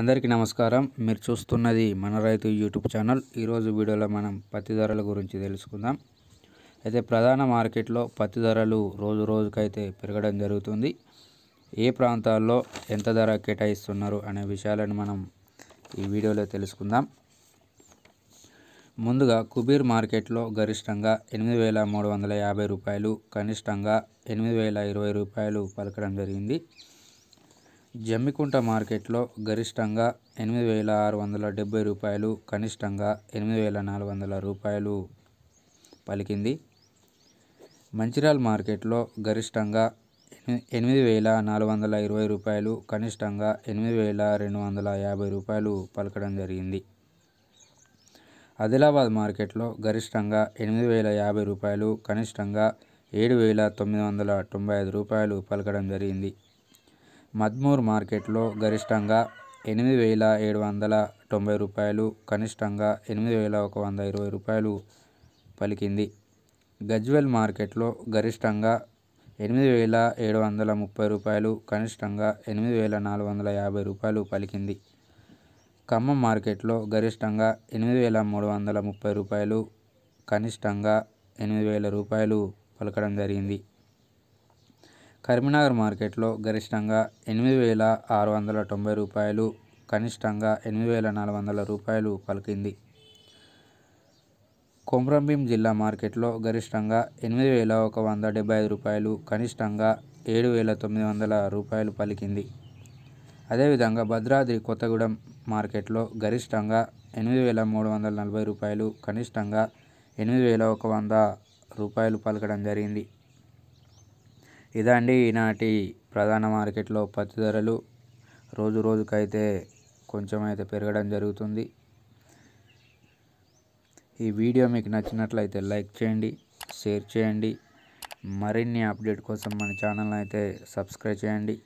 అందరికీ నమస్కారం మీరు చూస్తున్నది మన రైతు యూట్యూబ్ ఛానల్ ఈరోజు వీడియోలో మనం పత్తి ధరల గురించి తెలుసుకుందాం అయితే ప్రధాన మార్కెట్లో పత్తి ధరలు రోజు రోజుకైతే పెరగడం జరుగుతుంది ఏ ప్రాంతాల్లో ఎంత ధర కేటాయిస్తున్నారు అనే విషయాలను మనం ఈ వీడియోలో తెలుసుకుందాం ముందుగా కుబీర్ మార్కెట్లో గరిష్టంగా ఎనిమిది వేల మూడు వందల యాభై రూపాయలు కనిష్టంగా ఎనిమిది వేల ఇరవై రూపాయలు పలకడం జరిగింది జమ్మికుంట మార్కెట్లో గరిష్టంగా ఎనిమిది వేల ఆరు వందల డెబ్బై రూపాయలు కనిష్టంగా ఎనిమిది వేల నాలుగు వందల రూపాయలు పలికింది మంచిర్యాల మార్కెట్లో గరిష్టంగా ఎనిమిది వేల నాలుగు వందల ఇరవై రూపాయలు కనిష్టంగా ఎనిమిది వేల రెండు వందల యాభై రూపాయలు పలకడం జరిగింది ఆదిలాబాద్ మార్కెట్లో గరిష్టంగా ఎనిమిది వేల యాభై రూపాయలు కనిష్టంగా ఏడు వేల తొమ్మిది వందల తొంభై ఐదు రూపాయలు పలకడం జరిగింది మద్మూర్ మార్కెట్లో గరిష్టంగా ఎనిమిది వేల ఏడు వందల తొంభై రూపాయలు కనిష్టంగా ఎనిమిది వేల ఒక వంద ఇరవై రూపాయలు పలికింది గజ్వెల్ మార్కెట్లో గరిష్టంగా ఎనిమిది వేల ఏడు వందల ముప్పై రూపాయలు కనిష్టంగా ఎనిమిది వేల నాలుగు వందల యాభై రూపాయలు పలికింది ఖమ్మం మార్కెట్లో గరిష్టంగా ఎనిమిది వేల మూడు వందల ముప్పై రూపాయలు కనిష్టంగా ఎనిమిది వేల రూపాయలు పలకడం జరిగింది కరీంనగర్ మార్కెట్లో గరిష్టంగా ఎనిమిది వేల ఆరు వందల తొంభై రూపాయలు కనిష్టంగా ఎనిమిది వేల నాలుగు వందల రూపాయలు పలికింది కొమరంభీం జిల్లా మార్కెట్లో గరిష్టంగా ఎనిమిది వేల ఒక వంద డెబ్బై ఐదు రూపాయలు కనిష్టంగా ఏడు వేల తొమ్మిది వందల రూపాయలు పలికింది అదేవిధంగా భద్రాద్రి కొత్తగూడెం మార్కెట్లో గరిష్టంగా ఎనిమిది వేల మూడు వందల నలభై రూపాయలు కనిష్టంగా ఎనిమిది వేల ఒక వంద రూపాయలు పలకడం జరిగింది ఇదండి ఈనాటి ప్రధాన మార్కెట్లో పత్తి ధరలు రోజు రోజుకైతే కొంచెం అయితే పెరగడం జరుగుతుంది ఈ వీడియో మీకు నచ్చినట్లయితే లైక్ చేయండి షేర్ చేయండి మరిన్ని అప్డేట్ కోసం మన ఛానల్ అయితే సబ్స్క్రైబ్ చేయండి